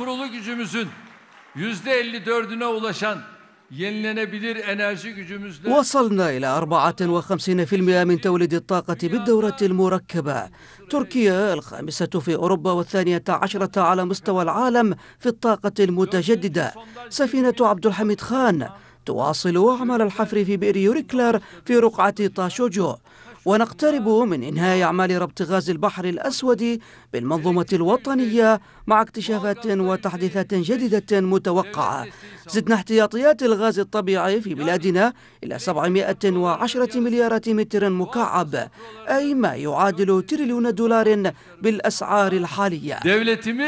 Kurulu gücümüzün yüzde 54'üne ulaşan وصلنا إلى 54% من توليد الطاقة بالدورة المركبة تركيا الخامسة في أوروبا والثانية عشرة على مستوى العالم في الطاقة المتجددة سفينة عبد الحميد خان تواصل أعمال الحفر في بئر يوريكلر في رقعة طاشوجو ونقترب من إنهاء أعمال ربط غاز البحر الأسود بالمنظومة الوطنية مع اكتشافات وتحديثات جديدة متوقعة زدنا احتياطيات الغاز الطبيعي في بلادنا إلى 710 مليارات متر مكعب أي ما يعادل تريليون دولار بالأسعار الحالية